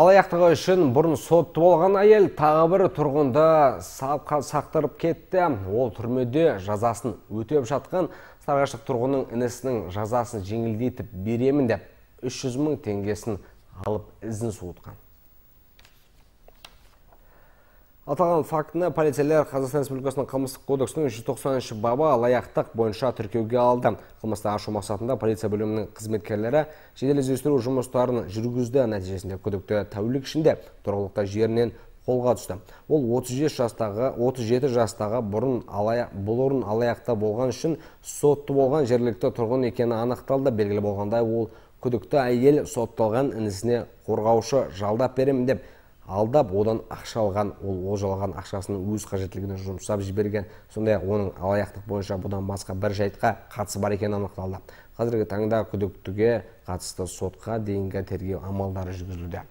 алаяқтығы үшін бұрын сотты болған әйел тағы бір тұрғынды сапқа сақтырып кетті ол түрмеде жазасын өтеп жатқан сарғашық тұрғының інісінің жазасын жеңілдетіп беремін деп 300 мүн теңгесін алып ізін суытқан аталған фактіні полицейлер қазақстан республикасының қылмыстық кодексінің жүз тоқсаныншы бабы алаяқтық бойынша тіркеуге алды қылмысты ашу мақсатында полиция бөлімінің қызметкерлері жедел іздестіру жұмыстарын жүргізді нәтижесінде күдікті тәулік ішінде тұрғылықты жерінен қолға түсті ол 37 жастағы 37 жастағы бұрын алая, бұрын алаяқта болған үшін сотты болған жергілікті тұрғын екені анықталды белгілі болғандай ол күдікті әйел сотталған інісіне қорғаушы жалдап беремін деп алдап одан ақша алған ол олжалған ақшасын өз қажеттілігіне жұмсап жіберген сондай ақ оның алаяқтық бойынша бұдан басқа бір жайтқа қатысы бар екені анықталды қазіргі таңда күдіктіге қатысты сотқа дейінгі тергеу амалдары жүргізілуде